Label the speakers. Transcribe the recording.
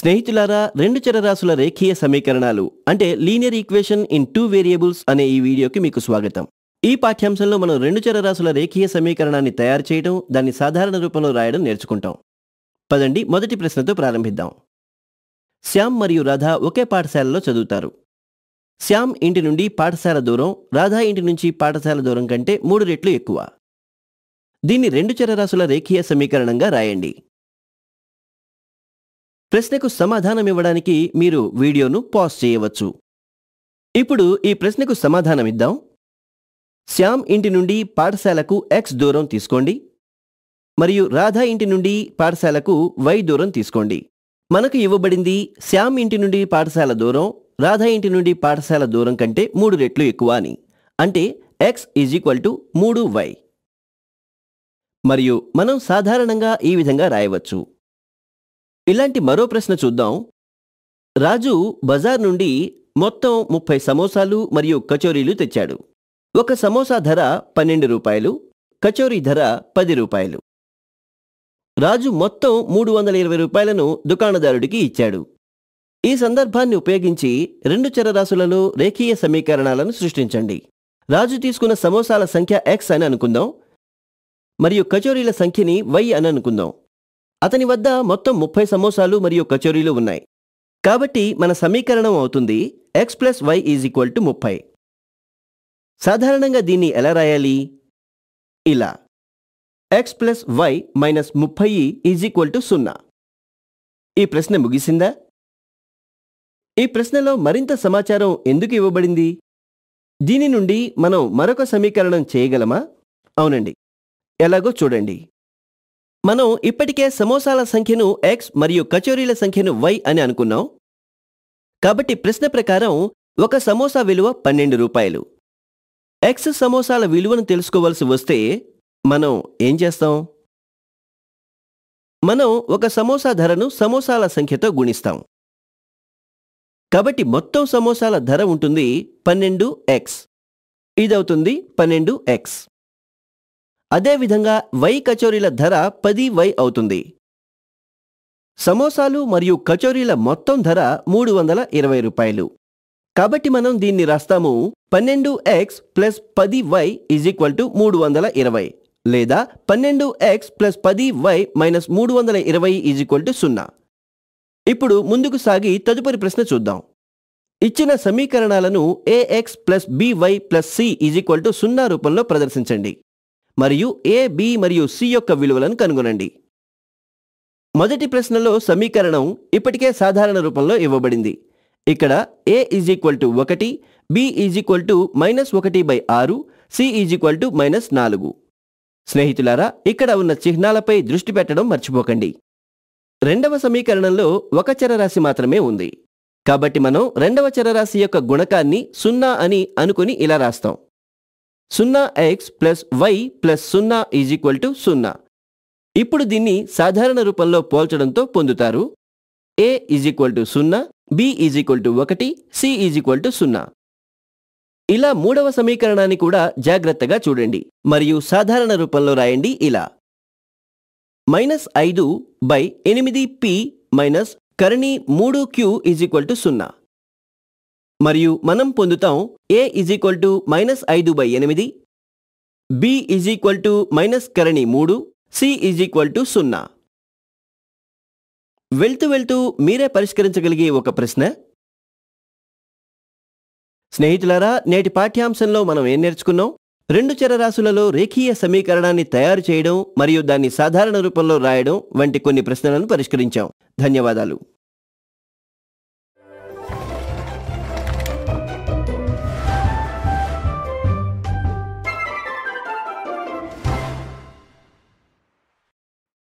Speaker 1: స్నేహితులారా రెండు చరరాశుల రేఖీయ సమీకరణాలు అంటే linear equation in two variables అనే ఈ వీడియోకి మీకు స్వాగతం ఈ పాఠ్యాంశంలో మనం రెండు చరరాశుల రేఖీయ సమీకరణాన్ని తయారు చేయడం దాన్ని సాధారణ రూపంలో రాయడం నేర్చుకుంటాం పదండి మొదటి ప్రశ్నతో ప్రారంభిద్దాం శ్యామ్ మరియు రాధా ఒకే పాఠశాలలో చదువుతారు శ్యామ్ ఇంటి నుండి పాఠశాల దూరం రాధా ఇంటి నుంచి పాఠశాల దూరం కంటే మూడు రెట్లు ఎక్కువ దీన్ని రెండు చరరాశుల రేఖీయ సమీకరణంగా రాయండి ప్రశ్నకు సమాధానం ఇవ్వడానికి మీరు వీడియోను పాజ్ చేయవచ్చు ఇప్పుడు ఈ ప్రశ్నకు సమాధానం ఇద్దాం శ్యామ్ ఇంటి నుండి పాఠశాలకు ఎక్స్ దూరం తీసుకోండి మరియు రాధా ఇంటి నుండి పాఠశాలకు వై దూరం తీసుకోండి మనకు ఇవ్వబడింది శ్యామ్ ఇంటి నుండి పాఠశాల దూరం రాధా ఇంటి నుండి పాఠశాల దూరం కంటే మూడు రెట్లు ఎక్కువ అని అంటే ఎక్స్ ఈజ్ ఈక్వల్ టు మూడు వై మరియు మనం సాధారణంగా ఈ విధంగా రాయవచ్చు ఇలాంటి మరో ప్రశ్న చూద్దాం రాజు బజార్ నుండి మొత్తం ముప్పై సమోసాలు మరియు కచోరీలు తెచ్చాడు ఒక సమోసా ధర పన్నెండు రూపాయలు కచోరీ ధర పది రూపాయలు రాజు మొత్తం మూడు వందల ఇరవై రూపాయలను దుకాణదారుడికి ఇచ్చాడు ఈ సందర్భాన్ని ఉపయోగించి రెండు చరరాశులలో రేఖీయ సమీకరణాలను సృష్టించండి రాజు తీసుకున్న సమోసాల సంఖ్య ఎక్స్ అని అనుకుందాం మరియు కచోరీల సంఖ్యని వై అని అనుకుందాం అతని వద్ద మొత్తం ముప్పై సమోసాలు మరియు కచోరీలు ఉన్నాయి కాబట్టి మన సమీకరణం అవుతుంది X plus Y is equal to ముప్పై సాధారణంగా దీన్ని ఎలా రాయాలి ఇలా ఎక్స్ ప్లస్ వై మైనస్ ముప్పై ఈజ్ ఈక్వల్ టు సున్నా ఈ ప్రశ్న ముగిసిందా ఈ ప్రశ్నలో మరింత సమాచారం ఎందుకు ఇవ్వబడింది దీని నుండి మనం మరొక సమీకరణం చేయగలమా అవునండి ఎలాగో చూడండి మనం ఇప్పటికే సమోసాల సంఖ్యను ఎక్స్ మరియు కచోరీల సంఖ్యను వై అని అనుకున్నాం కాబట్టి ప్రశ్న ప్రకారం ఒక సమోసా విలువ పన్నెండు రూపాయలు ఎక్స్ సమోసాల విలువను తెలుసుకోవలసి వస్తే మనం ఏం చేస్తాం మనం ఒక సమోసా ధరను సమోసాల సంఖ్యతో గుణిస్తాం కాబట్టి మొత్తం సమోసాల ధర ఉంటుంది పన్నెండు ఎక్స్ ఇదవుతుంది పన్నెండు ఎక్స్ అదేవిధంగా వై కచోరీల ధర పది వై అవుతుంది సమోసాలు మరియు కచోరీల మొత్తం ధర మూడు వందల ఇరవై రూపాయలు కాబట్టి మనం దీన్ని రాస్తాము పన్నెండు ఎక్స్ ప్లస్ పది వై ఈజ్ ఈక్వల్ టు మూడు వందల ఇరవై లేదా పన్నెండు ఎక్స్ ప్లస్ పది వై మైనస్ మూడు వందల ఇరవై ఈజ్ ఈక్వల్ టు సున్నా ఇప్పుడు ముందుకు సాగి తదుపరి ప్రశ్న చూద్దాం ఇచ్చిన సమీకరణాలను a x plus b y plus c is equal to సున్నా రూపంలో ప్రదర్శించండి మరియు ఏ బి మరియు సి యొక్క విలువలను కనుగొనండి మొదటి ప్రశ్నలో సమీకరణం ఇప్పటికే సాధారణ రూపంలో ఇవ్వబడింది ఇక్కడ ఏ ఈజ్ ఈక్వల్ టు ఒకటి b is equal to minus ఒకటి బై ఆరు c is equal to minus నాలుగు స్నేహితులారా ఇక్కడ ఉన్న చిహ్నాలపై దృష్టి పెట్టడం మర్చిపోకండి రెండవ సమీకరణంలో ఒక చరరాశి మాత్రమే ఉంది కాబట్టి మనం రెండవ చరరాశి యొక్క గుణకాన్ని సున్నా అని అనుకుని ఇలా రాస్తాం సున్నా ఎక్స్ ప్లస్ వై ప్లస్ సున్నా ఈజ్ ఈక్వల్ టు సున్నా ఇప్పుడు దీన్ని సాధారణ రూపంలో పోల్చడంతో పొందుతారు ఏ ఈజ్ ఈక్వల్ టు సున్నా బి ఈజ్ ఈక్వల్ టు ఒకటి సి ఈజ్ ఈక్వల్ టు సున్నా ఇలా మూడవ సమీకరణాన్ని కూడా జాగ్రత్తగా చూడండి మరియు సాధారణ రూపంలో రాయండి ఇలా మైనస్ ఐదు బై ఎనిమిది పి మైనస్ కరణి మూడు క్యూ ఈజ్ ఈక్వల్ టు సున్నా మరియు మనం పొందుతాం a is equal to minus ఐదు బై ఎనిమిది b is equal to minus కరణి మూడు సి ఇజ్ ఈక్వల్ టు సున్నా వెళ్తూ వెళ్తూ మీరే పరిష్కరించగలిగే ఒక ప్రశ్న స్నేహితులారా నేటి పాఠ్యాంశంలో మనం ఏం నేర్చుకున్నాం రెండు చరరాశులలో రేఖీయ సమీకరణాన్ని తయారు చేయడం మరియు దాన్ని సాధారణ రూపంలో రాయడం వంటి కొన్ని ప్రశ్నలను పరిష్కరించాం ధన్యవాదాలు